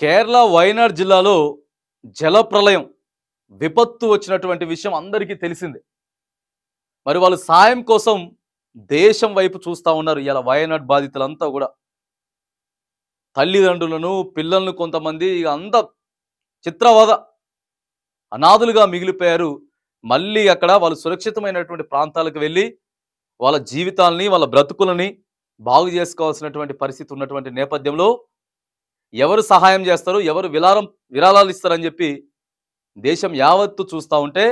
కేరళ వయనాడ్ జిల్లాలో జలప్రలయం విపత్తు వచ్చినటువంటి విషయం అందరికీ తెలిసిందే మరి వాళ్ళు సాయం కోసం దేశం వైపు చూస్తూ ఉన్నారు ఇలా వయనాడ్ బాధితులంతా కూడా తల్లిదండ్రులను పిల్లలను కొంతమంది ఇక అంత చిత్రవద అనాథులుగా మిగిలిపోయారు మళ్ళీ అక్కడ వాళ్ళు సురక్షితమైనటువంటి ప్రాంతాలకు వెళ్ళి వాళ్ళ జీవితాలని వాళ్ళ బ్రతుకులని బాగు చేసుకోవాల్సినటువంటి పరిస్థితి ఉన్నటువంటి నేపథ్యంలో ఎవరు సహాయం చేస్తారు ఎవరు విలారం విరాళాలు ఇస్తారని చెప్పి దేశం యావత్తు చూస్తూ ఉంటే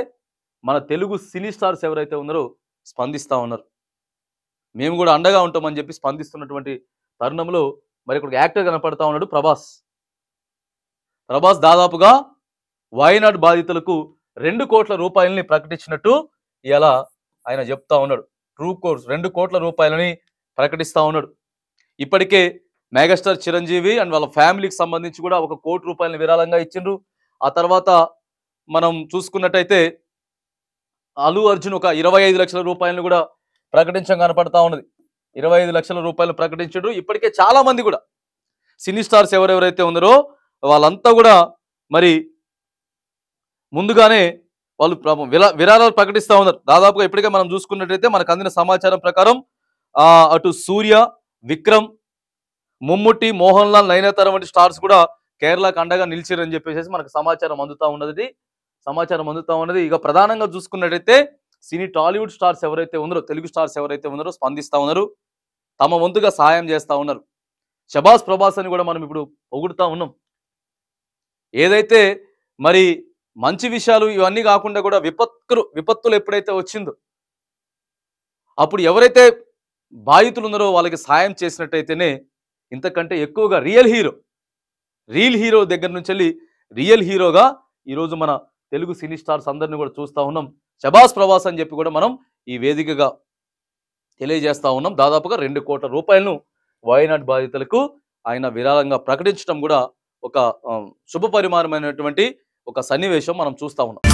మన తెలుగు సినీ స్టార్స్ ఎవరైతే ఉన్నారో స్పందిస్తూ ఉన్నారు మేము కూడా అండగా ఉంటామని చెప్పి స్పందిస్తున్నటువంటి తరుణంలో మరి ఇక్కడ యాక్టర్ కనపడతా ఉన్నాడు ప్రభాస్ ప్రభాస్ దాదాపుగా వాయనాడ్ బాధితులకు రెండు కోట్ల రూపాయలని ప్రకటించినట్టు ఇలా ఆయన చెప్తా ఉన్నాడు ట్రూ కోర్స్ రెండు కోట్ల రూపాయలని ప్రకటిస్తూ ఉన్నాడు ఇప్పటికే మెగాస్టార్ చిరంజీవి అండ్ వాళ్ళ ఫ్యామిలీకి సంబంధించి కూడా ఒక కోటి రూపాయలను విరాళంగా ఇచ్చిండ్రు ఆ తర్వాత మనం చూసుకున్నట్టయితే అల్లు అర్జున్ ఒక ఇరవై లక్షల రూపాయలను కూడా ప్రకటించడం కనపడతా ఉన్నది ఇరవై లక్షల రూపాయలు ప్రకటించడు ఇప్పటికే చాలా మంది కూడా సినీ స్టార్స్ ఎవరెవరైతే ఉన్నారో వాళ్ళంతా కూడా మరి ముందుగానే వాళ్ళు విరాళాలు ప్రకటిస్తూ ఉన్నారు దాదాపుగా ఇప్పటికే మనం చూసుకున్నట్టయితే మనకు అందిన సమాచారం ప్రకారం అటు సూర్య విక్రమ్ ముమ్ముట్టి మోహన్ లాల్ నయనతార వంటి స్టార్స్ కూడా కేరళకు అండగా నిలిచారని చెప్పేసి మనకు సమాచారం అందుతా ఉన్నది సమాచారం అందుతా ఉన్నది ఇక ప్రధానంగా చూసుకున్నట్టయితే సినీ టాలీవుడ్ స్టార్స్ ఎవరైతే ఉన్నారో తెలుగు స్టార్స్ ఎవరైతే ఉన్నారో స్పందిస్తూ ఉన్నారు తమ వంతుగా సహాయం చేస్తూ ఉన్నారు షబాస్ ప్రభాస్ అని కూడా మనం ఇప్పుడు పొగుడుతూ ఉన్నాం ఏదైతే మరి మంచి విషయాలు ఇవన్నీ కాకుండా కూడా విపత్తులు విపత్తులు ఎప్పుడైతే వచ్చిందో అప్పుడు ఎవరైతే బాధితులు ఉన్నారో వాళ్ళకి సాయం చేసినట్టయితేనే ఇంతకంటే ఎక్కువగా రియల్ హీరో రియల్ హీరో దగ్గర నుంచి వెళ్ళి రియల్ హీరోగా ఈరోజు మన తెలుగు సినీ స్టార్స్ అందరినీ కూడా చూస్తూ ఉన్నాం శబాస్ ప్రవాస్ అని చెప్పి కూడా మనం ఈ వేదికగా తెలియజేస్తూ ఉన్నాం దాదాపుగా రెండు కోట్ల రూపాయలను వాయనాడ్ బాధితులకు ఆయన విరాళంగా ప్రకటించడం కూడా ఒక శుభ పరిమాణమైనటువంటి ఒక సన్నివేశం మనం చూస్తూ ఉన్నాం